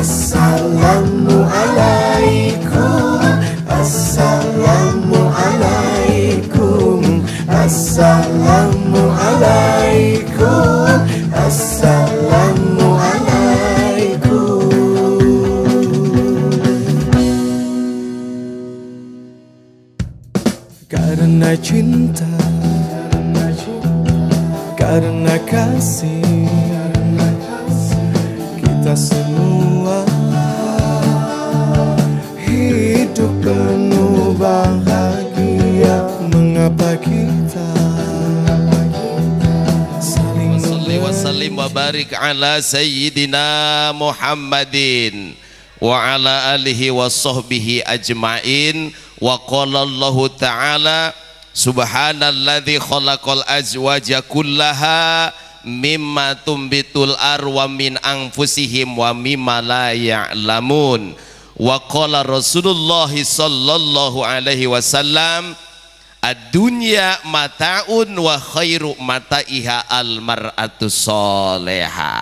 Assalamualaikum Assalamualaikum Assalamualaikum Assalamualaikum Karena cinta barik ala sayyidina Muhammadin wa ala alihi wa sahbihi ajma'in wa qala Allah ta'ala subhanalladzi khalaqal azwaja kullaha mimma tumbitul arwa min anfusihim wa mimma la ya'lamun wa qala Rasulullah sallallahu alaihi wasallam Adunya mataun wa khairu mata'iha al-mar'atu soleha.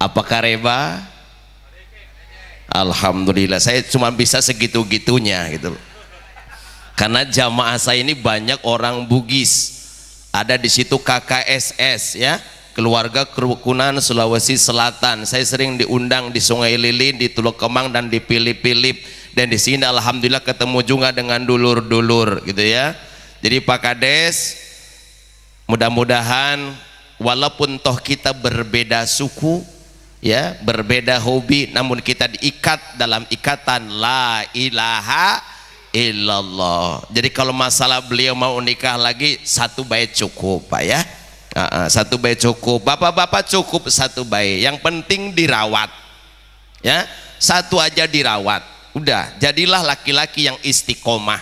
Apakah reba? Alhamdulillah, saya cuma bisa segitu-gitunya gitu Karena jamaah saya ini banyak orang Bugis. Ada di situ KKSS ya, keluarga Kerukunan Sulawesi Selatan. Saya sering diundang di Sungai Lilin, di Teluk Kemang dan di Pilip-Pilip dan di sini alhamdulillah ketemu juga dengan dulur-dulur gitu ya jadi Pak Kades mudah-mudahan walaupun toh kita berbeda suku ya berbeda hobi namun kita diikat dalam ikatan la ilaha illallah jadi kalau masalah beliau mau nikah lagi satu bait cukup Pak ya satu bayi cukup bapak-bapak cukup satu bayi. yang penting dirawat ya satu aja dirawat Udah, jadilah laki-laki yang istiqomah.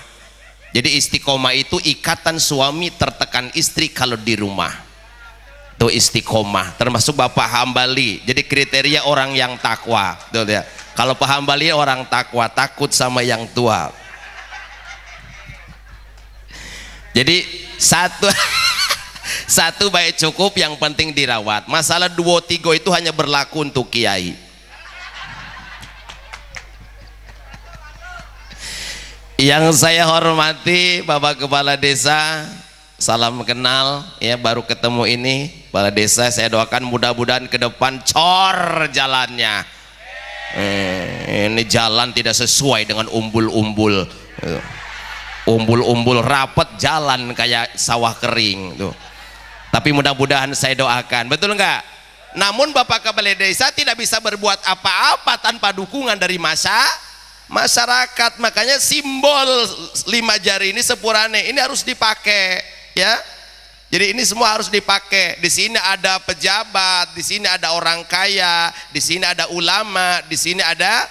Jadi istiqomah itu ikatan suami tertekan istri kalau di rumah. Itu istiqomah, termasuk Bapak Hambali. Jadi kriteria orang yang takwa. Tuh, ya. Kalau Pak Hambali orang takwa, takut sama yang tua. Jadi satu satu baik cukup yang penting dirawat. Masalah dua tiga itu hanya berlaku untuk kiai Yang saya hormati Bapak Kepala Desa, salam kenal ya baru ketemu ini Kepala Desa saya doakan mudah-mudahan ke depan cor jalannya. Eh, ini jalan tidak sesuai dengan umbul-umbul. Umbul-umbul rapat jalan kayak sawah kering tuh. Tapi mudah-mudahan saya doakan. Betul enggak? Namun Bapak Kepala Desa tidak bisa berbuat apa-apa tanpa dukungan dari masyarakat masyarakat makanya simbol lima jari ini sepurane ini harus dipakai ya jadi ini semua harus dipakai di sini ada pejabat di sini ada orang kaya di sini ada ulama di sini ada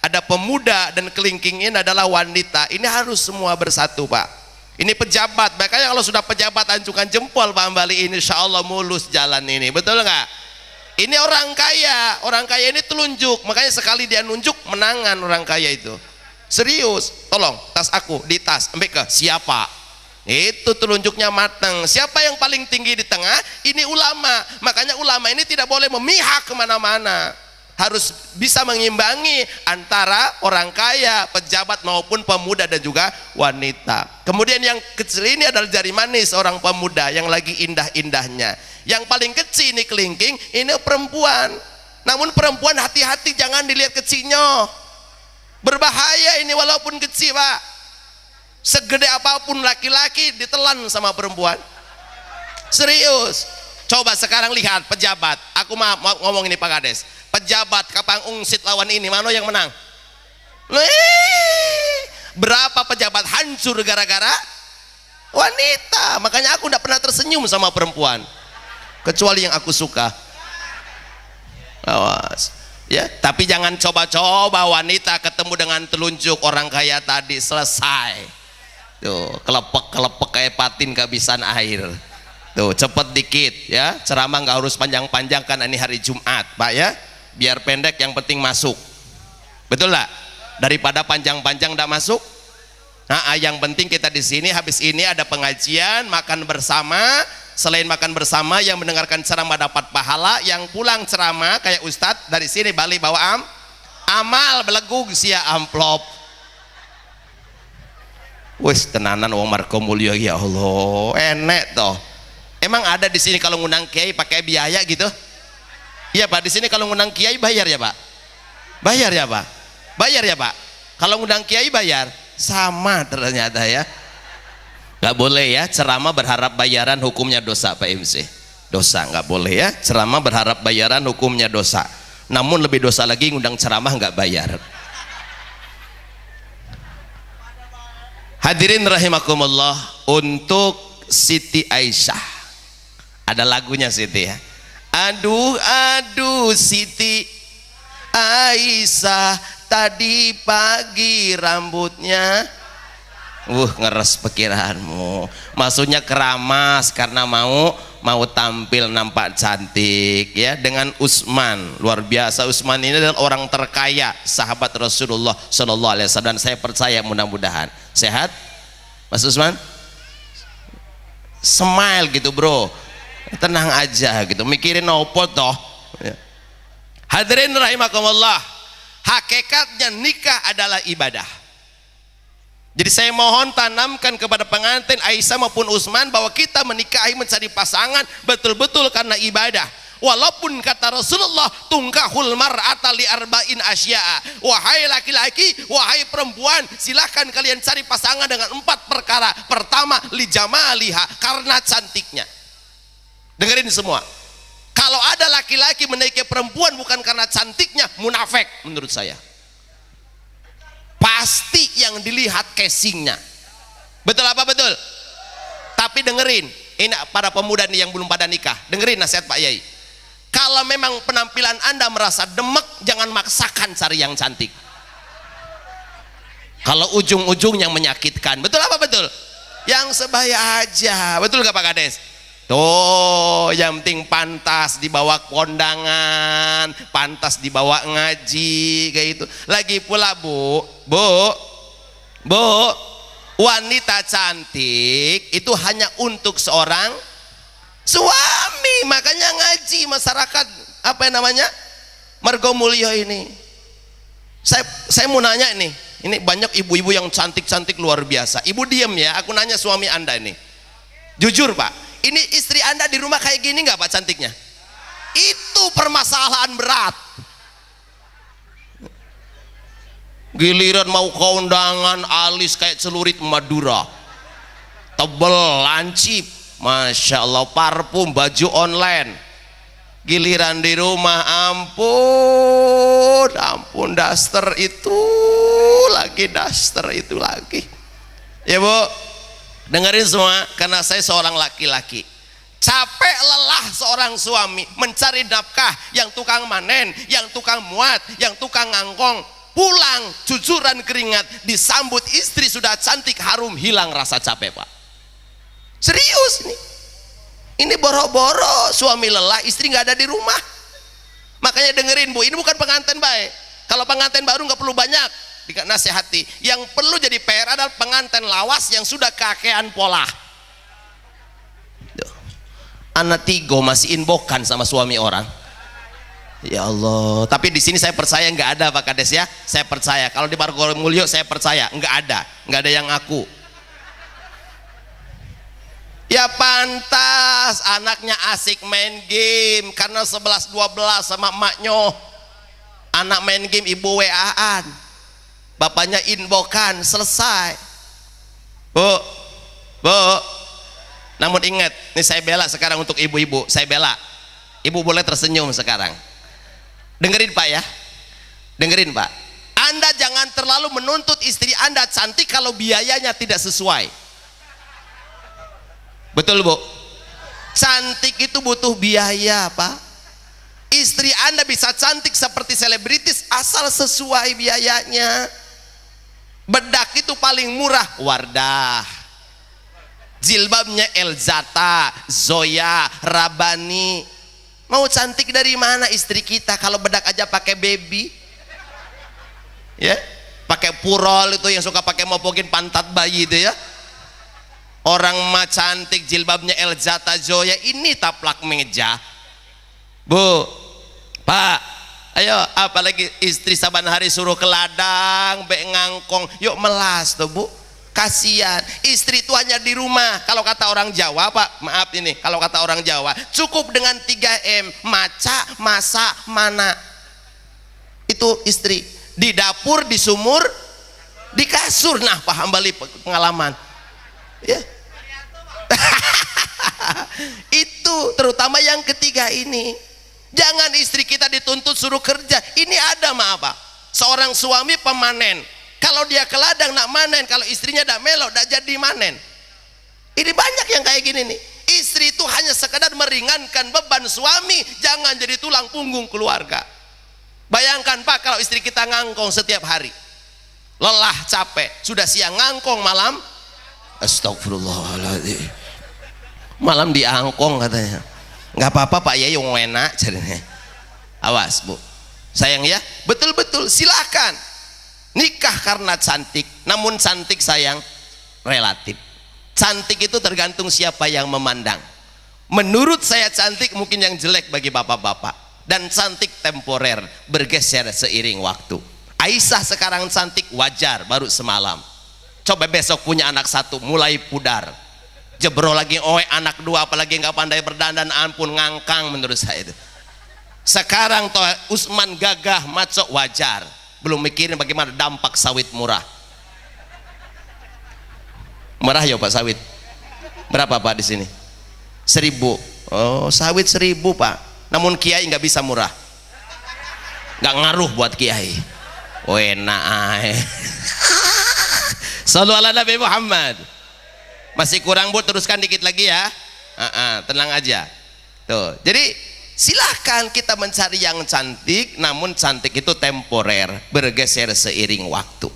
ada pemuda dan kelingking ini adalah wanita ini harus semua bersatu pak ini pejabat makanya kalau sudah pejabat ancukan jempol Pak Ambali ini insya Allah mulus jalan ini betul nggak ini orang kaya, orang kaya ini telunjuk, makanya sekali dia nunjuk menangan orang kaya itu. Serius, tolong tas aku di tas, ambil ke siapa? Itu telunjuknya matang. Siapa yang paling tinggi di tengah? Ini ulama. Makanya ulama ini tidak boleh memihak kemana-mana harus bisa mengimbangi antara orang kaya, pejabat maupun pemuda dan juga wanita. Kemudian yang kecil ini adalah jari manis orang pemuda yang lagi indah-indahnya. Yang paling kecil ini kelingking, ini perempuan. Namun perempuan hati-hati jangan dilihat kecilnya. Berbahaya ini walaupun kecil, Pak. Segede apapun laki-laki ditelan sama perempuan. Serius Coba sekarang lihat pejabat. Aku mau ngomong ini Pak Kades. Pejabat Kapang Ungsit lawan ini mana yang menang? Wih, berapa pejabat hancur gara-gara wanita. Makanya aku tidak pernah tersenyum sama perempuan. Kecuali yang aku suka. Awas. Ya, tapi jangan coba-coba wanita ketemu dengan telunjuk orang kaya tadi selesai. Tuh, kelepek-kelepek kayak patin kehabisan air. Tuh, cepet dikit ya. Ceramah nggak harus panjang-panjang kan ini hari Jumat, Pak ya. Biar pendek yang penting masuk. Betul lah. Daripada panjang-panjang -panjang masuk. Nah, ah, yang penting kita di sini habis ini ada pengajian, makan bersama. Selain makan bersama, yang mendengarkan ceramah dapat pahala, yang pulang ceramah kayak Ustadz dari sini Bali bawa am, amal belegung sia amplop. wis tenanan wong marco mulia ya Allah, enek toh. Emang ada di sini kalau ngundang kiai pakai biaya gitu? Iya Pak, di sini kalau ngundang kiai bayar ya Pak? Bayar ya Pak? Bayar ya Pak? Kalau ngundang kiai bayar? Sama ternyata ya. Gak boleh ya, ceramah berharap bayaran hukumnya dosa Pak MC. Dosa, gak boleh ya, ceramah berharap bayaran hukumnya dosa. Namun lebih dosa lagi ngundang ceramah gak bayar. Hadirin rahimakumullah untuk Siti Aisyah ada lagunya Siti ya aduh aduh Siti Aisyah tadi pagi rambutnya uh ngeres pikiranmu maksudnya keramas karena mau mau tampil nampak cantik ya dengan Usman luar biasa Usman ini adalah orang terkaya sahabat Rasulullah Shallallahu Alaihi Wasallam dan saya percaya mudah-mudahan sehat Mas Usman smile gitu bro tenang aja gitu mikirin nopo toh ya. hadirin rahimakumullah hakikatnya nikah adalah ibadah jadi saya mohon tanamkan kepada pengantin Aisyah maupun Usman bahwa kita menikahi mencari pasangan betul-betul karena ibadah walaupun kata Rasulullah tungkahul mar'ata li arba'in asya'a wahai laki-laki wahai perempuan silahkan kalian cari pasangan dengan empat perkara pertama li jamaliha karena cantiknya Dengerin semua. Kalau ada laki-laki menaiki perempuan bukan karena cantiknya, munafik menurut saya. Pasti yang dilihat casingnya. Betul apa betul? Tapi dengerin, ini para pemuda nih yang belum pada nikah. Dengerin nasihat Pak Yai. Kalau memang penampilan Anda merasa demek, jangan maksakan cari yang cantik. Kalau ujung ujung yang menyakitkan, betul apa betul? Yang sebaya aja, betul gak Pak Kades? Tuh yang penting pantas dibawa kondangan, pantas dibawa ngaji kayak itu. Lagi pula Bu, Bu, Bu, wanita cantik itu hanya untuk seorang suami. Makanya ngaji masyarakat apa yang namanya? Margo Mulyo ini. Saya saya mau nanya ini, ini banyak ibu-ibu yang cantik-cantik luar biasa. Ibu diem ya, aku nanya suami Anda ini. Jujur, Pak ini istri Anda di rumah kayak gini nggak Pak cantiknya? Itu permasalahan berat. Giliran mau keundangan alis kayak celurit Madura. Tebel, lancip. Masya Allah, parfum, baju online. Giliran di rumah, ampun, ampun daster itu lagi, daster itu lagi. Ya Bu, Dengerin semua, karena saya seorang laki-laki. Capek lelah seorang suami mencari nafkah yang tukang manen, yang tukang muat, yang tukang ngangkong. Pulang jujuran keringat, disambut istri sudah cantik harum, hilang rasa capek pak. Serius nih. Ini boro-boro suami lelah, istri nggak ada di rumah. Makanya dengerin bu, ini bukan pengantin baik. Kalau pengantin baru nggak perlu banyak, nasihati Yang perlu jadi PR adalah penganten lawas yang sudah kakean pola. Anak tigo masih inbokan sama suami orang. Ya Allah, tapi di sini saya percaya nggak ada Pak Kades ya. Saya percaya. Kalau di Margo Mulyo saya percaya nggak ada, nggak ada yang aku. Ya pantas anaknya asik main game karena sebelas dua belas sama emaknya. Anak main game ibu WA-an bapaknya invokan selesai bu bu namun ingat ini saya bela sekarang untuk ibu-ibu saya bela ibu boleh tersenyum sekarang dengerin pak ya dengerin pak anda jangan terlalu menuntut istri anda cantik kalau biayanya tidak sesuai betul bu cantik itu butuh biaya pak istri anda bisa cantik seperti selebritis asal sesuai biayanya bedak itu paling murah Wardah jilbabnya Elzata Zoya Rabani mau cantik dari mana istri kita kalau bedak aja pakai baby ya pakai purol itu yang suka pakai mopokin pantat bayi itu ya orang mah cantik jilbabnya Elzata Zoya ini taplak meja bu pak ayo apalagi istri saban hari suruh ke ladang be ngangkong yuk melas tuh bu kasihan istri itu hanya di rumah kalau kata orang Jawa pak maaf ini kalau kata orang Jawa cukup dengan 3M maca masa mana itu istri di dapur di sumur di kasur nah paham balik pengalaman ya itu terutama yang ketiga ini Jangan istri kita dituntut suruh kerja. Ini ada maaf apa? Seorang suami pemanen. Kalau dia ke ladang nak manen, kalau istrinya tidak melo tidak jadi manen. Ini banyak yang kayak gini nih. Istri itu hanya sekedar meringankan beban suami, jangan jadi tulang punggung keluarga. Bayangkan Pak kalau istri kita ngangkong setiap hari. Lelah, capek, sudah siang ngangkong malam. Astagfirullahaladzim. Malam diangkong katanya nggak apa-apa Pak Yai yang enak jadinya awas bu sayang ya betul-betul silahkan nikah karena cantik namun cantik sayang relatif cantik itu tergantung siapa yang memandang menurut saya cantik mungkin yang jelek bagi bapak-bapak dan cantik temporer bergeser seiring waktu Aisyah sekarang cantik wajar baru semalam coba besok punya anak satu mulai pudar jebro lagi oe anak dua apalagi nggak pandai berdandan ampun ngangkang menurut saya itu sekarang toh Usman gagah maco wajar belum mikirin bagaimana dampak sawit murah murah ya pak sawit berapa pak di sini seribu oh sawit seribu pak namun kiai nggak bisa murah nggak ngaruh buat kiai enak Salam ala Nabi Muhammad masih kurang bu teruskan dikit lagi ya uh -uh, tenang aja tuh jadi silahkan kita mencari yang cantik namun cantik itu temporer bergeser seiring waktu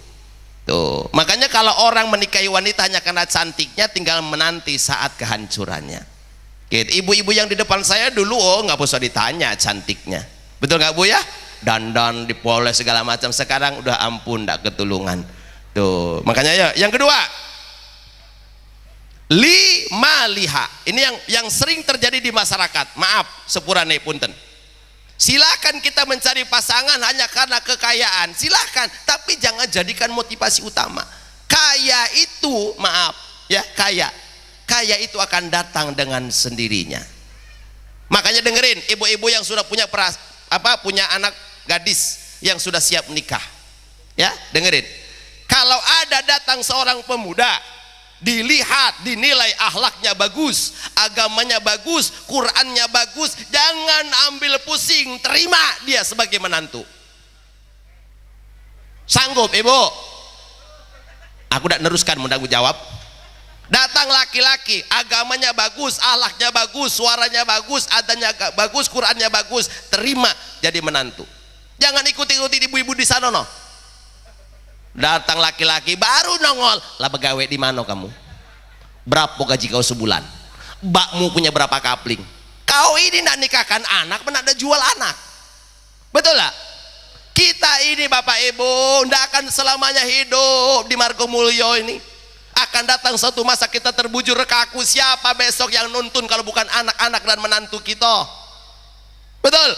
tuh makanya kalau orang menikahi wanita hanya karena cantiknya tinggal menanti saat kehancurannya gitu. ibu-ibu yang di depan saya dulu oh nggak usah ditanya cantiknya betul nggak bu ya dandan dipoles segala macam sekarang udah ampun nggak ketulungan tuh makanya ya yang kedua lima liha ini yang yang sering terjadi di masyarakat maaf sepurane punten silakan kita mencari pasangan hanya karena kekayaan silakan tapi jangan jadikan motivasi utama kaya itu maaf ya kaya kaya itu akan datang dengan sendirinya makanya dengerin ibu-ibu yang sudah punya peras, apa punya anak gadis yang sudah siap menikah ya dengerin kalau ada datang seorang pemuda dilihat, dinilai ahlaknya bagus, agamanya bagus, Qurannya bagus, jangan ambil pusing, terima dia sebagai menantu. Sanggup ibu? Aku tidak neruskan menanggung jawab. Datang laki-laki, agamanya bagus, ahlaknya bagus, suaranya bagus, adanya bagus, Qurannya bagus, terima jadi menantu. Jangan ikuti-ikuti ibu-ibu di sana no datang laki-laki baru nongol lah pegawai di mana kamu berapa gaji kau sebulan bakmu punya berapa kapling kau ini nak nikahkan anak pernah ada jual anak betul lah kita ini bapak ibu ndak akan selamanya hidup di Margo Mulyo ini akan datang satu masa kita terbujur kaku siapa besok yang nuntun kalau bukan anak-anak dan menantu kita betul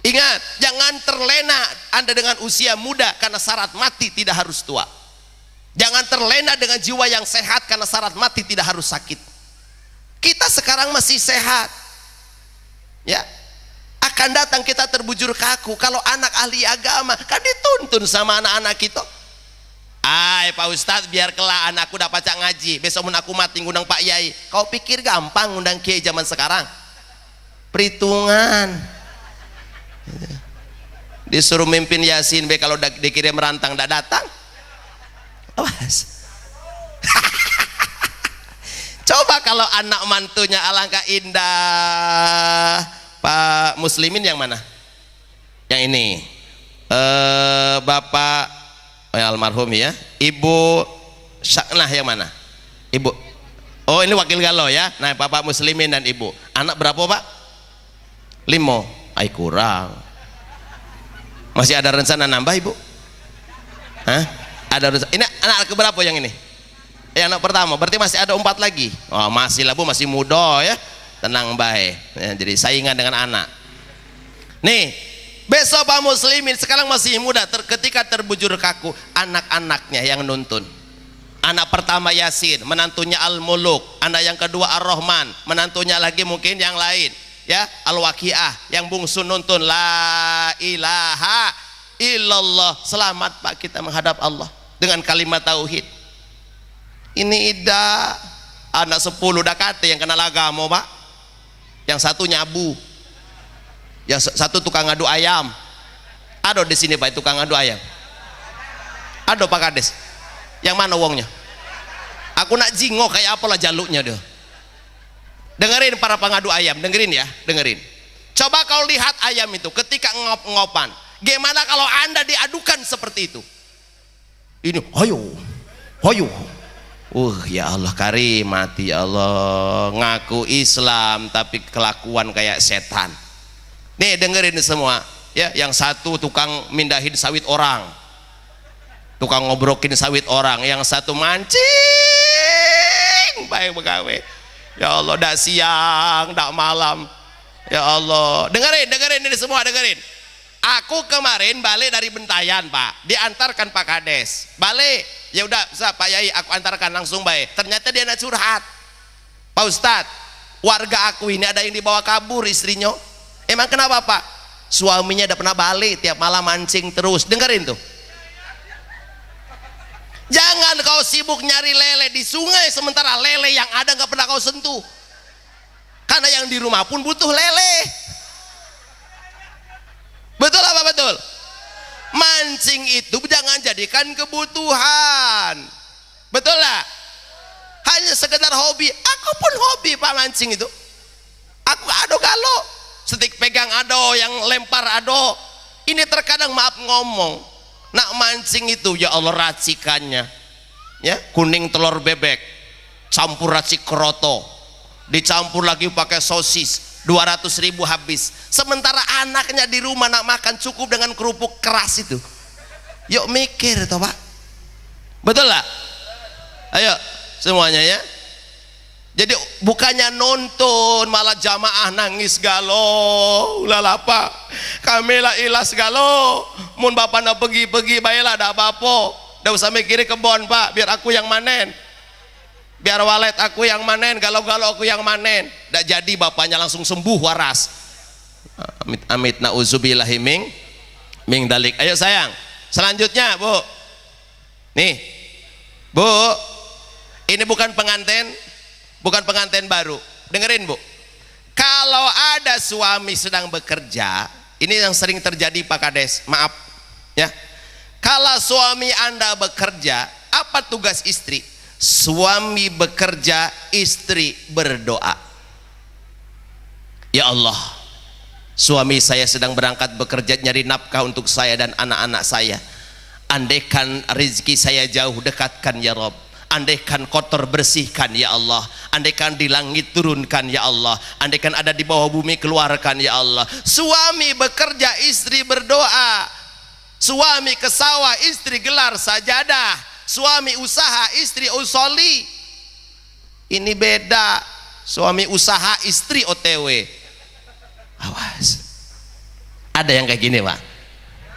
Ingat, jangan terlena Anda dengan usia muda karena syarat mati tidak harus tua. Jangan terlena dengan jiwa yang sehat karena syarat mati tidak harus sakit. Kita sekarang masih sehat. Ya. Akan datang kita terbujur kaku kalau anak ahli agama kan dituntun sama anak-anak kita. Ay Pak Ustadz biar kelak anakku dapat cak ngaji besok mun aku mati ngundang Pak Yai kau pikir gampang ngundang Kiai zaman sekarang perhitungan disuruh mimpin yasin be kalau dikirim rantang tidak datang awas coba kalau anak mantunya alangkah indah pak muslimin yang mana yang ini eh, bapak oh, ya, almarhum ya ibu saknah yang mana ibu oh ini wakil galau ya nah bapak muslimin dan ibu anak berapa pak limo ay kurang masih ada rencana nambah ibu Hah? ada rencana ini anak keberapa yang ini yang anak pertama berarti masih ada empat lagi oh, masih labu masih muda ya tenang baik ya, jadi saingan dengan anak nih besok pak muslimin sekarang masih muda ter, ketika terbujur kaku anak-anaknya yang nuntun anak pertama Yasin menantunya Al-Muluk anak yang kedua Ar-Rahman menantunya lagi mungkin yang lain ya al-waqiah yang bungsu nuntun la ilaha illallah selamat Pak kita menghadap Allah dengan kalimat tauhid ini ida anak sepuluh dakate yang kenal agama Pak yang satu nyabu yang satu tukang adu ayam ada di sini Pak tukang adu ayam ada Pak Kades yang mana uangnya aku nak jingo kayak apalah jaluknya deh Dengerin para pengadu ayam, dengerin ya, dengerin. Coba kau lihat ayam itu ketika ngop-ngopan. Gimana kalau Anda diadukan seperti itu? Ini, hoyo hoyo Uh, ya Allah karim, mati ya Allah. Ngaku Islam tapi kelakuan kayak setan. Nih dengerin semua. Ya, yang satu tukang mindahin sawit orang. Tukang ngobrokin sawit orang, yang satu mancing baik begawe Ya Allah, dak siang, dak malam. Ya Allah, dengerin, dengerin ini semua, dengerin. Aku kemarin balik dari Bentayan, Pak. Diantarkan Pak Kades. Balik. Ya udah, Pak Yai, aku antarkan langsung baik. Ternyata dia nak curhat. Pak Ustad, warga aku ini ada yang dibawa kabur istrinya. Emang kenapa, Pak? Suaminya udah pernah balik tiap malam mancing terus. Dengerin tuh Jangan kau sibuk nyari lele di sungai sementara lele yang ada nggak pernah kau sentuh. Karena yang di rumah pun butuh lele. Betul apa betul? Mancing itu jangan jadikan kebutuhan. Betul lah. Hanya sekedar hobi. Aku pun hobi pak mancing itu. Aku ado kalau Setik pegang ado, yang lempar ado. Ini terkadang maaf ngomong nak mancing itu ya Allah racikannya ya kuning telur bebek campur racik kroto, dicampur lagi pakai sosis 200 ribu habis sementara anaknya di rumah nak makan cukup dengan kerupuk keras itu yuk mikir toh pak betul lah ayo semuanya ya jadi bukannya nonton malah jamaah nangis galau lalapa kamila ilas galau mun bapak na pergi-pergi baiklah ada apa-apa dah usah mikirin kebon pak biar aku yang manen biar walet aku yang manen galau-galau aku yang manen dah jadi bapaknya langsung sembuh waras amit amit na'udzubillahi ming ming dalik ayo sayang selanjutnya bu nih bu ini bukan penganten bukan pengantin baru dengerin bu kalau ada suami sedang bekerja ini yang sering terjadi Pak Kades maaf ya kalau suami anda bekerja apa tugas istri suami bekerja istri berdoa ya Allah suami saya sedang berangkat bekerja nyari nafkah untuk saya dan anak-anak saya andekan rezeki saya jauh dekatkan ya Rob andaikan kotor bersihkan ya Allah andaikan di langit turunkan ya Allah andaikan ada di bawah bumi keluarkan ya Allah suami bekerja istri berdoa suami ke sawah istri gelar sajadah suami usaha istri usoli ini beda suami usaha istri otw awas ada yang kayak gini pak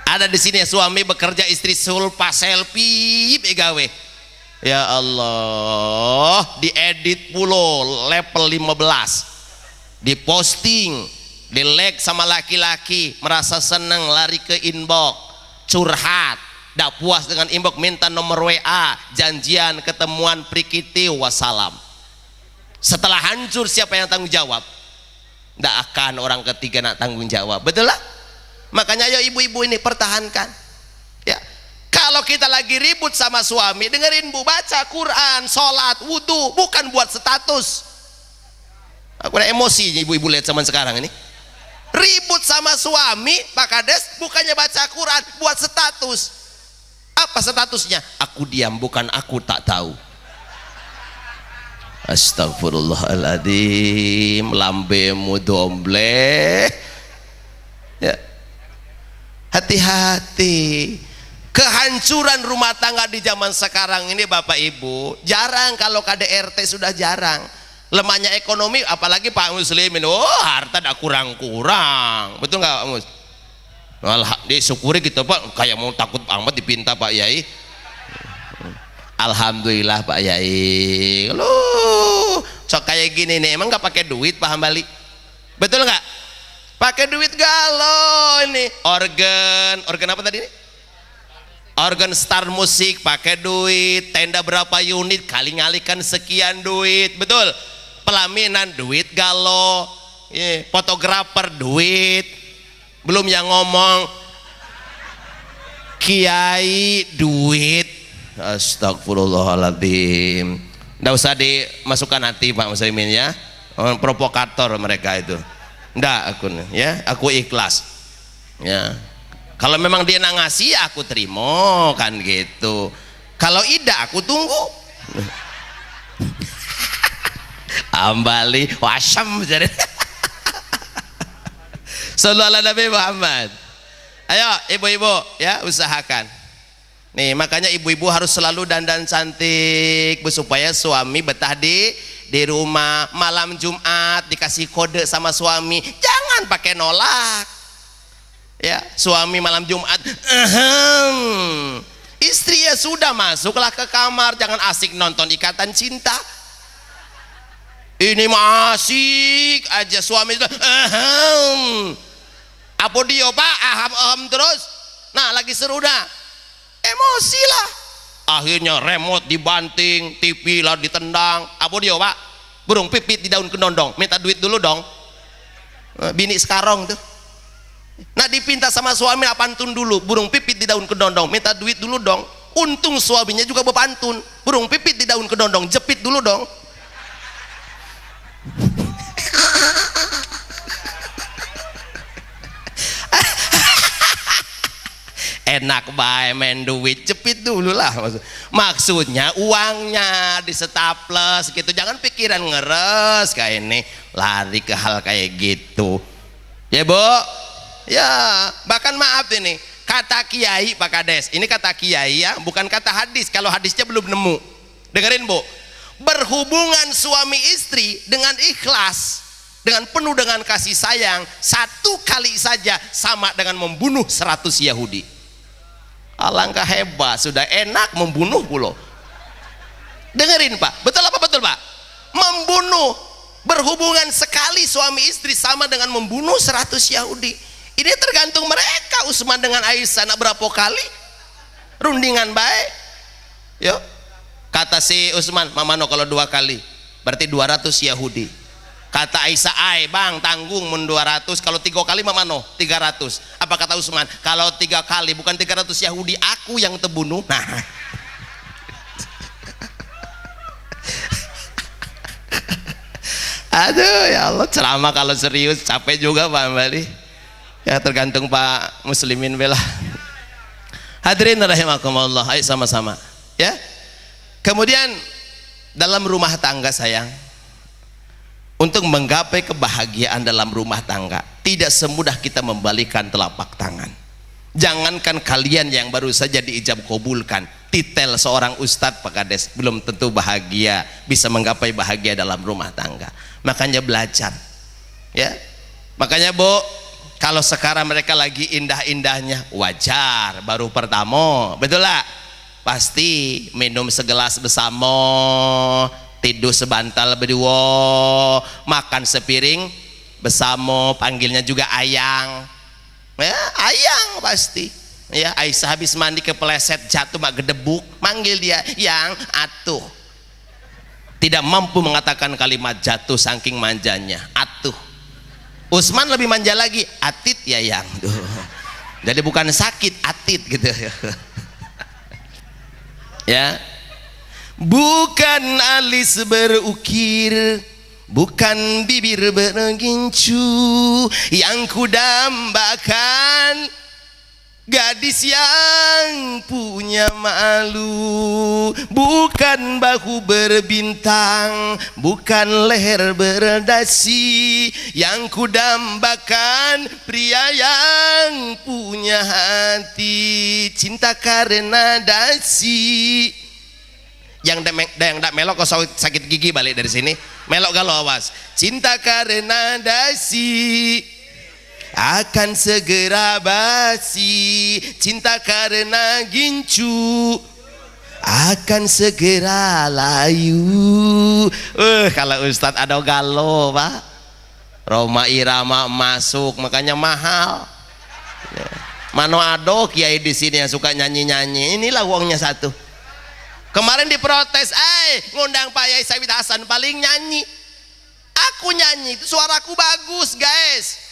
ada di sini suami bekerja istri sulpa selfie pegawai Ya Allah, diedit pulo level 15. Diposting, di like sama laki-laki, merasa senang lari ke inbox, curhat, dak puas dengan inbox minta nomor WA, janjian ketemuan prikiti wassalam. Setelah hancur siapa yang tanggung jawab? Ndak akan orang ketiga nak tanggung jawab. Betul lah? Makanya ayo ibu-ibu ini pertahankan kalau kita lagi ribut sama suami, dengerin Bu baca Quran, sholat, wudhu, bukan buat status. Aku ada emosi ibu-ibu lihat zaman sekarang ini. Ribut sama suami, Pak Kades, bukannya baca Quran, buat status. Apa statusnya? Aku diam, bukan aku tak tahu. Astagfirullahaladzim, lambemu domble. Ya. Hati-hati kehancuran rumah tangga di zaman sekarang ini Bapak Ibu jarang kalau KDRT sudah jarang lemahnya ekonomi apalagi Pak Muslimin oh harta tidak kurang-kurang betul nggak Pak Mus? disyukuri gitu Pak kayak mau takut amat dipinta Pak Yai Alhamdulillah Pak Yai lu sok kayak gini nih emang nggak pakai duit Pak Hambali betul nggak pakai duit galau ini organ organ apa tadi nih? organ star musik pakai duit tenda berapa unit kali ngalikan sekian duit betul pelaminan duit galo eh, fotografer duit belum yang ngomong kiai duit astagfirullahaladzim ndak usah dimasukkan nanti pak muslimin ya provokator mereka itu ndak aku ya aku ikhlas ya kalau memang dia nangasi, ngasih ya aku terima kan gitu kalau tidak aku tunggu ambali wasam jadi Sallallahu Nabi Muhammad ayo ibu-ibu ya usahakan nih makanya ibu-ibu harus selalu dandan cantik supaya suami betah di di rumah malam Jumat dikasih kode sama suami jangan pakai nolak ya suami malam Jumat ehem, istri ya sudah masuklah ke kamar jangan asik nonton ikatan cinta ini masih aja suami itu apa dia pak aham aham terus nah lagi seru dah emosi lah akhirnya remote dibanting TV lah ditendang apa dia pak burung pipit di daun kedondong minta duit dulu dong bini sekarang tuh Nah dipinta sama suami pantun dulu, burung pipit di daun kedondong, minta duit dulu dong. Untung suaminya juga berpantun, burung pipit di daun kedondong, jepit dulu dong. enak bae main duit jepit dulu lah maksudnya uangnya di setaples gitu jangan pikiran ngeres kayak ini lari ke hal kayak gitu ya bu Ya, bahkan maaf ini, kata kiai Pak Kades. Ini kata kiai ya, bukan kata hadis. Kalau hadisnya belum nemu. Dengerin, Bu. Berhubungan suami istri dengan ikhlas, dengan penuh dengan kasih sayang, satu kali saja sama dengan membunuh seratus Yahudi. Alangkah hebat, sudah enak membunuh pulau. Dengerin, Pak. Betul apa betul, Pak? Membunuh berhubungan sekali suami istri sama dengan membunuh seratus Yahudi ini tergantung mereka Usman dengan Aisyah nak berapa kali rundingan baik. Yo. Kata si Usman, "Mamano kalau dua kali berarti 200 Yahudi." Kata Aisyah, "Ai, Bang, tanggung mun 200 kalau tiga kali mamano 300." Apa kata Usman? "Kalau tiga kali bukan 300 Yahudi, aku yang terbunuh." Nah. Aduh ya Allah ceramah kalau serius capek juga Pak Bali ya tergantung Pak Muslimin bela hadirin rahimakumullah ayo sama-sama ya kemudian dalam rumah tangga sayang untuk menggapai kebahagiaan dalam rumah tangga tidak semudah kita membalikan telapak tangan jangankan kalian yang baru saja diijab kabulkan titel seorang ustadz Pak Kades belum tentu bahagia bisa menggapai bahagia dalam rumah tangga makanya belajar ya makanya Bu kalau sekarang mereka lagi indah-indahnya, wajar, baru pertama, betul lah. Pasti minum segelas bersama, tidur sebantal berdua, makan sepiring bersama, panggilnya juga ayang. Ya, ayang pasti. Ya, Aisyah habis mandi kepeleset jatuh mak gedebuk, manggil dia yang atuh. Tidak mampu mengatakan kalimat jatuh saking manjanya, atuh Usman lebih manja lagi atit ya yang Duh. jadi bukan sakit atit gitu ya bukan alis berukir bukan bibir bergincu yang kudambakan Gadis yang punya malu Bukan bahu berbintang Bukan leher berdasi Yang kudambakan Pria yang punya hati Cinta karena dasi Yang tidak melok kok sakit gigi balik dari sini Melok kalau awas Cinta karena dasi akan segera basi cinta karena gincu akan segera layu uh, kalau Ustadz ada galau pak Roma Irama masuk makanya mahal Mano Ado kiai di sini yang suka nyanyi-nyanyi inilah uangnya satu kemarin diprotes eh ngundang Pak Yai Said Hasan paling nyanyi aku nyanyi suaraku bagus guys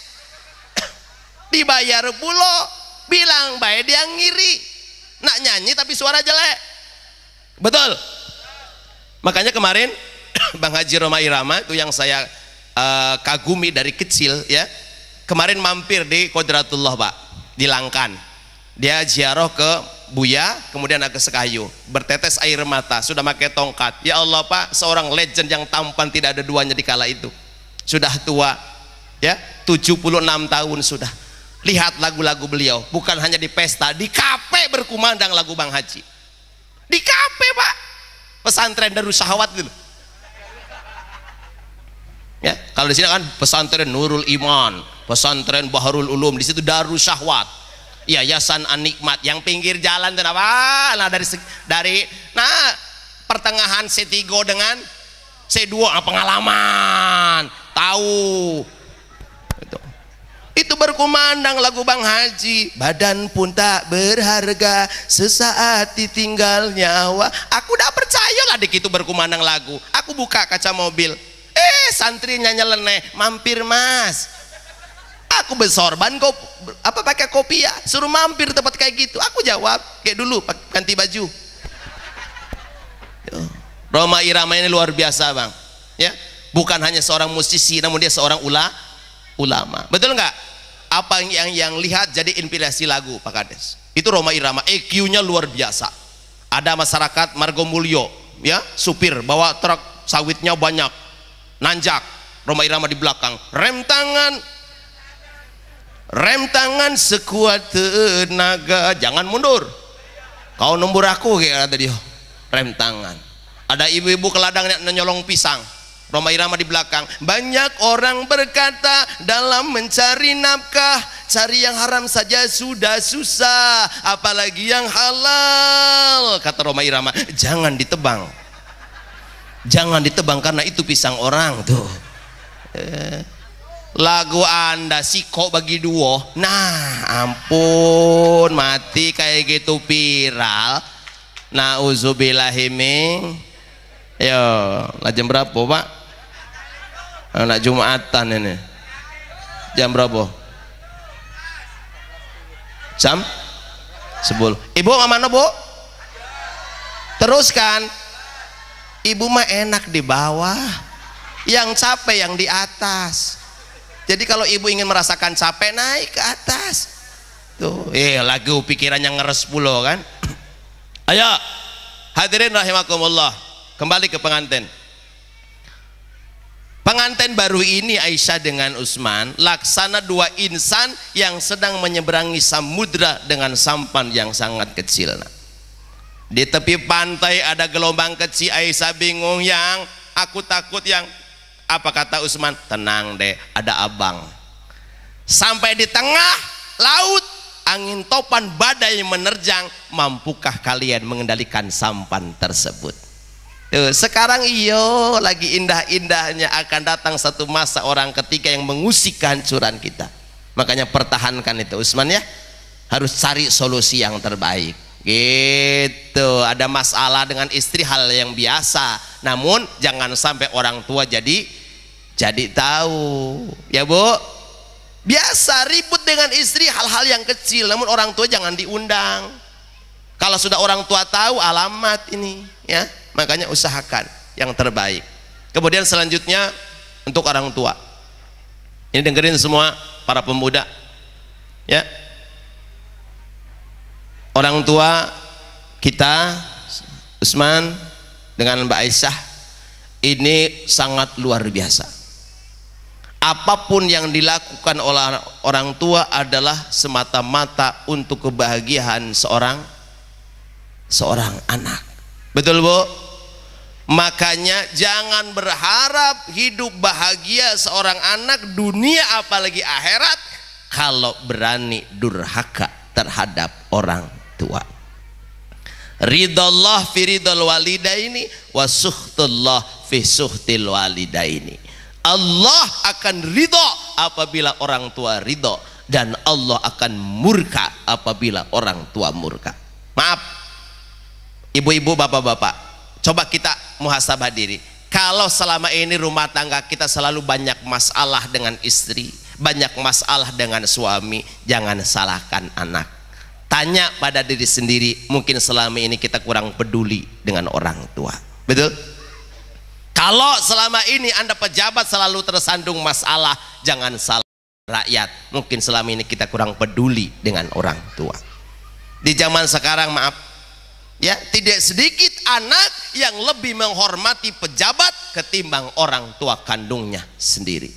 dibayar pulo bilang baik dia ngiri nak nyanyi tapi suara jelek betul makanya kemarin Bang Haji Roma Irama itu yang saya uh, kagumi dari kecil ya kemarin mampir di Kodratullah Pak di Langkan dia ziarah ke Buya kemudian ke sekayu bertetes air mata sudah pakai tongkat ya Allah Pak seorang legend yang tampan tidak ada duanya di kala itu sudah tua ya 76 tahun sudah lihat lagu-lagu beliau bukan hanya di pesta di kafe berkumandang lagu Bang Haji di kafe Pak pesantren Darussahwat gitu ya kalau di sini kan pesantren Nurul Iman pesantren Baharul Ulum di situ Darussahwat yayasan Anikmat yang pinggir jalan dan apa nah dari dari nah pertengahan C3 dengan C2 ah, pengalaman tahu itu berkumandang lagu Bang Haji badan pun tak berharga sesaat ditinggal nyawa aku dah percaya lah dik itu berkumandang lagu aku buka kaca mobil eh santrinya nyeleneh mampir mas aku bersorban kok apa pakai kopi ya suruh mampir tempat kayak gitu aku jawab kayak dulu ganti baju Roma Irama ini luar biasa bang ya bukan hanya seorang musisi namun dia seorang ulama ulama. Betul nggak? Apa yang, yang yang lihat jadi inspirasi lagu Pak Kades. Itu Roma Irama, EQ-nya luar biasa. Ada masyarakat Margo Mulyo, ya, supir bawa truk sawitnya banyak, nanjak, Roma Irama di belakang, rem tangan, rem tangan sekuat tenaga, jangan mundur. Kau nomor aku kayak ada dia, rem tangan. Ada ibu-ibu ke ladang nyolong pisang, Roma Irama di belakang. Banyak orang berkata dalam mencari nafkah, cari yang haram saja sudah susah, apalagi yang halal. Kata Roma Irama, jangan ditebang. Jangan ditebang karena itu pisang orang tuh. Eh, lagu Anda kok bagi duo. Nah, ampun, mati kayak gitu viral. nah Nauzubillahimin. Yo, lajem berapa, Pak? anak Jumatan ini jam berapa jam sebul ibu mana bu teruskan ibu mah enak di bawah yang capek yang di atas jadi kalau ibu ingin merasakan capek naik ke atas tuh eh lagu pikirannya ngeres pulau kan ayo hadirin rahimakumullah kembali ke pengantin Pengantin baru ini Aisyah dengan Utsman laksana dua insan yang sedang menyeberangi samudra dengan sampan yang sangat kecil. Di tepi pantai ada gelombang kecil Aisyah bingung yang aku takut yang apa kata Utsman? Tenang deh, ada abang. Sampai di tengah laut angin topan badai menerjang, mampukah kalian mengendalikan sampan tersebut? Eh, sekarang iyo lagi indah-indahnya akan datang satu masa orang ketika yang mengusik kehancuran kita. Makanya pertahankan itu Usman ya. Harus cari solusi yang terbaik. Gitu. Ada masalah dengan istri hal yang biasa. Namun jangan sampai orang tua jadi jadi tahu. Ya, Bu. Biasa ribut dengan istri hal-hal yang kecil, namun orang tua jangan diundang. Kalau sudah orang tua tahu alamat ini, ya makanya usahakan yang terbaik kemudian selanjutnya untuk orang tua ini dengerin semua para pemuda ya orang tua kita Usman dengan Mbak Aisyah ini sangat luar biasa apapun yang dilakukan oleh orang tua adalah semata-mata untuk kebahagiaan seorang seorang anak betul bu makanya jangan berharap hidup bahagia seorang anak dunia apalagi akhirat kalau berani durhaka terhadap orang tua ridallah fi ridal walidaini wa suhtullah fi suhtil walidaini Allah akan ridho apabila orang tua ridho dan Allah akan murka apabila orang tua murka maaf Ibu-ibu, bapak-bapak, coba kita muhasabah diri. Kalau selama ini rumah tangga kita selalu banyak masalah dengan istri, banyak masalah dengan suami, jangan salahkan anak. Tanya pada diri sendiri, mungkin selama ini kita kurang peduli dengan orang tua. Betul? Kalau selama ini Anda pejabat selalu tersandung masalah, jangan salah rakyat. Mungkin selama ini kita kurang peduli dengan orang tua. Di zaman sekarang maaf Ya, tidak sedikit anak yang lebih menghormati pejabat ketimbang orang tua kandungnya sendiri.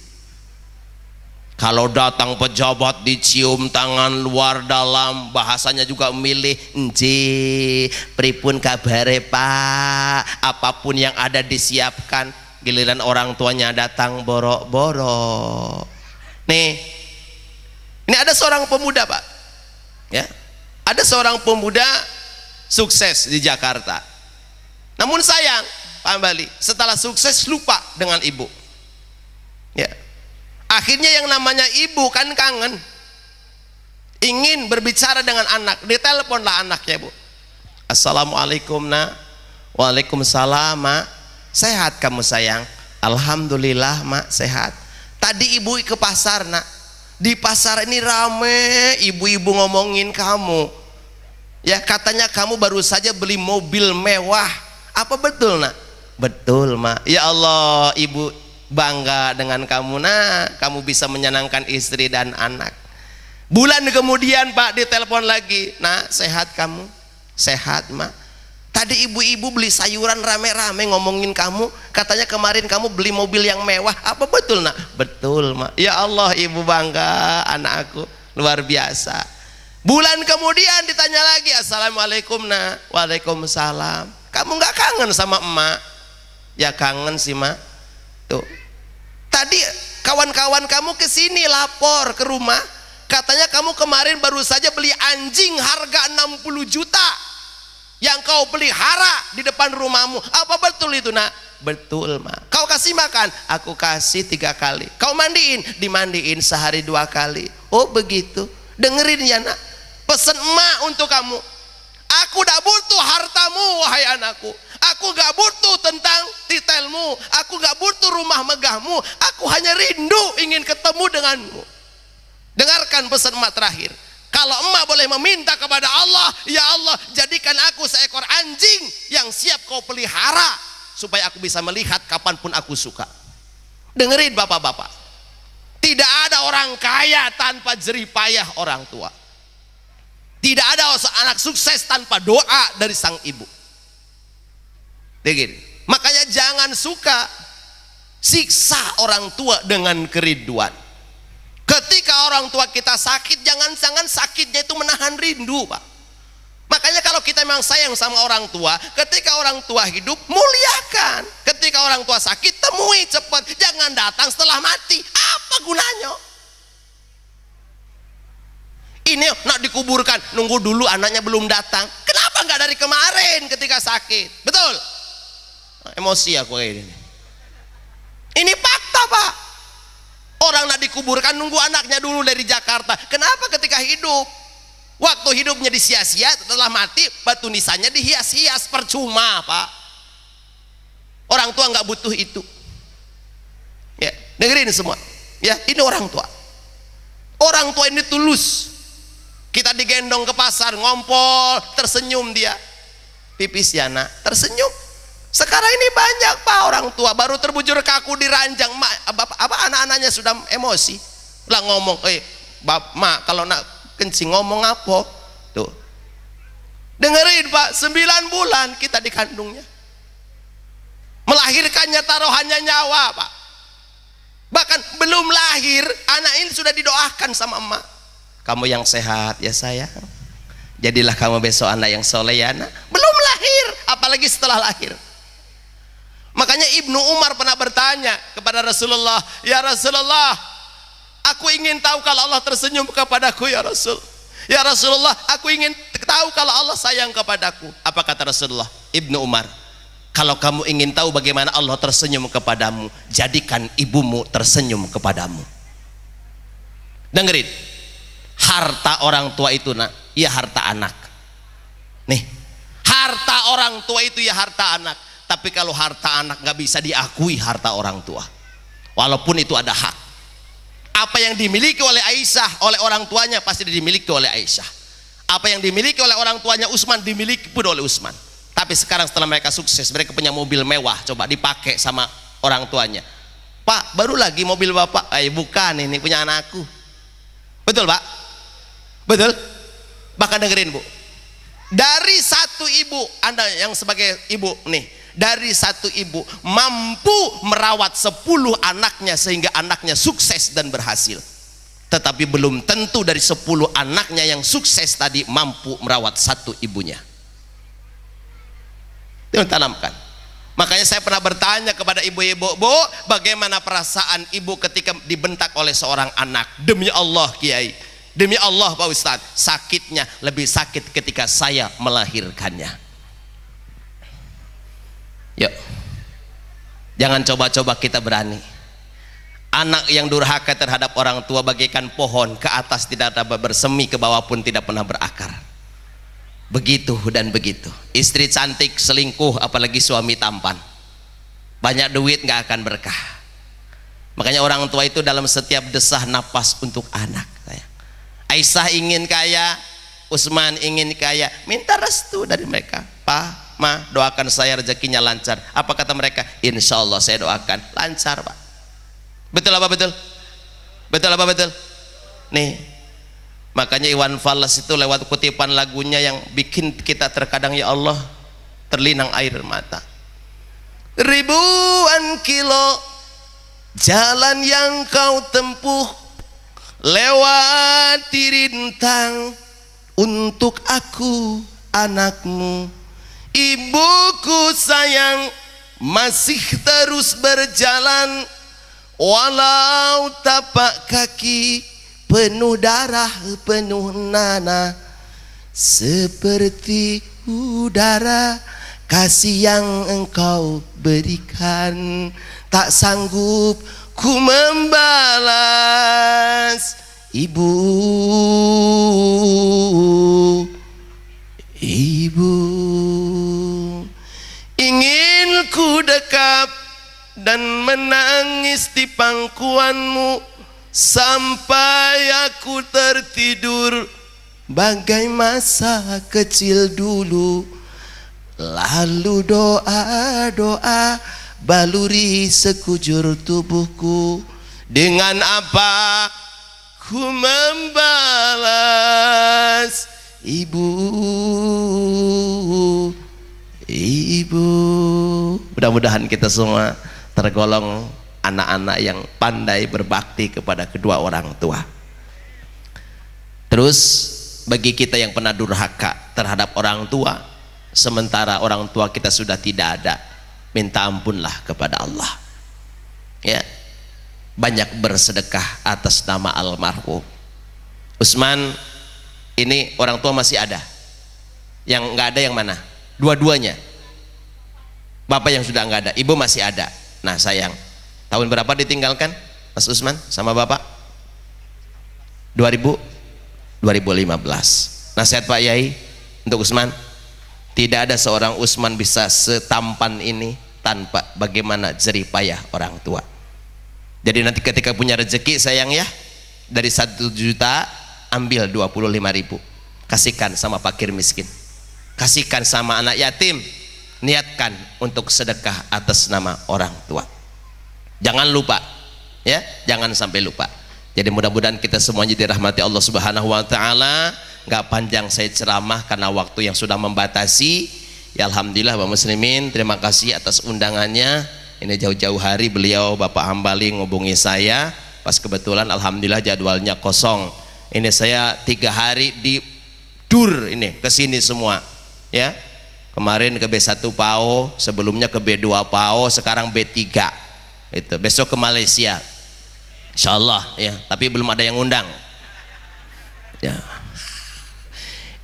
Kalau datang pejabat dicium tangan luar dalam bahasanya juga milih nji pripun kabare pak apapun yang ada disiapkan giliran orang tuanya datang borok-borok nih ini ada seorang pemuda pak ya ada seorang pemuda sukses di Jakarta namun sayang Pak Bali setelah sukses lupa dengan ibu ya akhirnya yang namanya ibu kan kangen ingin berbicara dengan anak diteleponlah anaknya bu Assalamualaikum nak Waalaikumsalam mak sehat kamu sayang Alhamdulillah mak sehat tadi ibu ke pasar nak di pasar ini rame ibu-ibu ngomongin kamu Ya katanya kamu baru saja beli mobil mewah. Apa betul nak? Betul mak. Ya Allah ibu bangga dengan kamu nak. Kamu bisa menyenangkan istri dan anak. Bulan kemudian pak ditelepon lagi. Nah sehat kamu? Sehat mak. Tadi ibu-ibu beli sayuran rame-rame ngomongin kamu, katanya kemarin kamu beli mobil yang mewah. Apa betul, Nak? Betul, Mak. Ya Allah, ibu bangga anakku Luar biasa. Bulan kemudian ditanya lagi, Assalamualaikum nak. Waalaikumsalam. Kamu nggak kangen sama emak? Ya kangen sih mak. Tuh. Tadi kawan-kawan kamu ke sini lapor ke rumah. Katanya kamu kemarin baru saja beli anjing harga 60 juta. Yang kau pelihara di depan rumahmu. Apa betul itu nak? betul mak kau kasih makan aku kasih tiga kali kau mandiin dimandiin sehari dua kali oh begitu dengerin ya nak pesan emak untuk kamu aku tidak butuh hartamu wahai anakku aku gak butuh tentang titelmu aku gak butuh rumah megahmu aku hanya rindu ingin ketemu denganmu dengarkan pesan emak terakhir kalau emak boleh meminta kepada Allah ya Allah jadikan aku seekor anjing yang siap kau pelihara supaya aku bisa melihat kapanpun aku suka dengerin bapak-bapak tidak ada orang kaya tanpa jeripayah orang tua tidak ada anak sukses tanpa doa dari sang ibu. Begini. Makanya jangan suka siksa orang tua dengan kerinduan. Ketika orang tua kita sakit, jangan-jangan sakitnya itu menahan rindu, Pak. Makanya kalau kita memang sayang sama orang tua, ketika orang tua hidup muliakan. Ketika orang tua sakit temui cepat, jangan datang setelah mati. Apa gunanya? ini nak dikuburkan nunggu dulu anaknya belum datang kenapa nggak dari kemarin ketika sakit betul nah, emosi aku kayak ini ini fakta pak orang nak dikuburkan nunggu anaknya dulu dari Jakarta kenapa ketika hidup waktu hidupnya disia-sia setelah mati batu nisannya dihias-hias percuma pak orang tua nggak butuh itu ya dengerin semua ya ini orang tua orang tua ini tulus kita digendong ke pasar, ngompol, tersenyum dia. Pipis ya nak, tersenyum. Sekarang ini banyak pak orang tua baru terbujur kaku diranjang, mak, apa, apa anak-anaknya sudah emosi. Lah ngomong, eh bap, mak kalau nak kencing ngomong apa? Tuh. Dengerin pak, sembilan bulan kita dikandungnya. Melahirkannya taruhannya nyawa pak. Bahkan belum lahir, anak ini sudah didoakan sama emak kamu yang sehat ya sayang jadilah kamu besok anak yang soleh ya anak belum lahir apalagi setelah lahir makanya Ibnu Umar pernah bertanya kepada Rasulullah ya Rasulullah aku ingin tahu kalau Allah tersenyum kepadaku ya Rasul ya Rasulullah aku ingin tahu kalau Allah sayang kepadaku apa kata Rasulullah Ibnu Umar kalau kamu ingin tahu bagaimana Allah tersenyum kepadamu jadikan ibumu tersenyum kepadamu dengerin harta orang tua itu nak ya harta anak nih harta orang tua itu ya harta anak tapi kalau harta anak nggak bisa diakui harta orang tua walaupun itu ada hak apa yang dimiliki oleh Aisyah oleh orang tuanya pasti dimiliki oleh Aisyah apa yang dimiliki oleh orang tuanya Usman dimiliki pun oleh Usman. tapi sekarang setelah mereka sukses mereka punya mobil mewah coba dipakai sama orang tuanya Pak, baru lagi mobil Bapak. Eh, bukan ini punya anakku. Betul, Pak? betul bahkan dengerin bu dari satu ibu anda yang sebagai ibu nih dari satu ibu mampu merawat sepuluh anaknya sehingga anaknya sukses dan berhasil tetapi belum tentu dari sepuluh anaknya yang sukses tadi mampu merawat satu ibunya itu tanamkan makanya saya pernah bertanya kepada ibu-ibu bu bagaimana perasaan ibu ketika dibentak oleh seorang anak demi Allah kiai Demi Allah Pak Ustadz, sakitnya lebih sakit ketika saya melahirkannya. Yuk, jangan coba-coba kita berani. Anak yang durhaka terhadap orang tua bagaikan pohon ke atas tidak dapat bersemi, ke bawah pun tidak pernah berakar. Begitu dan begitu. Istri cantik selingkuh apalagi suami tampan. Banyak duit nggak akan berkah. Makanya orang tua itu dalam setiap desah napas untuk anak Aisyah ingin kaya, Usman ingin kaya, minta restu dari mereka. Pak, ma, doakan saya rezekinya lancar. Apa kata mereka? Insya Allah saya doakan lancar, Pak. Betul apa betul? Betul apa betul? Nih, makanya Iwan Fals itu lewat kutipan lagunya yang bikin kita terkadang ya Allah terlinang air mata. Ribuan kilo jalan yang kau tempuh Lewat rintang untuk aku anakmu ibuku sayang masih terus berjalan walau tapak kaki penuh darah penuh nanah seperti udara kasih yang engkau berikan tak sanggup ku membalas ibu ibu ingin ku dekap dan menangis di pangkuanmu sampai aku tertidur bagai masa kecil dulu lalu doa doa baluri sekujur tubuhku dengan apa ku membalas ibu ibu mudah-mudahan kita semua tergolong anak-anak yang pandai berbakti kepada kedua orang tua terus bagi kita yang pernah durhaka terhadap orang tua sementara orang tua kita sudah tidak ada minta ampunlah kepada Allah ya banyak bersedekah atas nama almarhum Usman ini orang tua masih ada yang nggak ada yang mana dua-duanya bapak yang sudah nggak ada ibu masih ada nah sayang tahun berapa ditinggalkan Mas Usman sama bapak 2000 2015 nasihat Pak Yai untuk Usman tidak ada seorang Usman bisa setampan ini tanpa bagaimana jeripayah orang tua. Jadi nanti ketika punya rezeki sayang ya, dari satu juta ambil dua puluh lima ribu. Kasihkan sama pakir miskin. Kasihkan sama anak yatim. Niatkan untuk sedekah atas nama orang tua. Jangan lupa ya, jangan sampai lupa. Jadi mudah-mudahan kita semuanya dirahmati Allah Subhanahu wa taala nggak panjang saya ceramah karena waktu yang sudah membatasi ya Alhamdulillah Bapak Muslimin terima kasih atas undangannya ini jauh-jauh hari beliau Bapak Hambali ngubungi saya pas kebetulan Alhamdulillah jadwalnya kosong ini saya tiga hari di dur ini ke sini semua ya kemarin ke B1 PAO sebelumnya ke B2 PAO sekarang B3 itu besok ke Malaysia Insya Allah ya tapi belum ada yang undang ya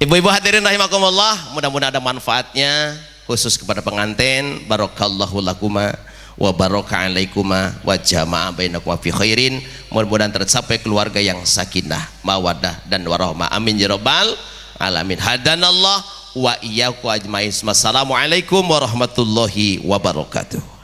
Ibu-ibu hadirin rahimakumullah, mudah-mudahan ada manfaatnya khusus kepada pengantin. Barakallahu lakuma wa baraka alaikuma wa jama'a bainakum fi khairin. Mudah-mudahan tercapai keluarga yang sakinah, mawadah dan warahmah. Amin ya rabbal alamin. Hadanallah wa iyyaku ajmain. Wassalamualaikum warahmatullahi wabarakatuh.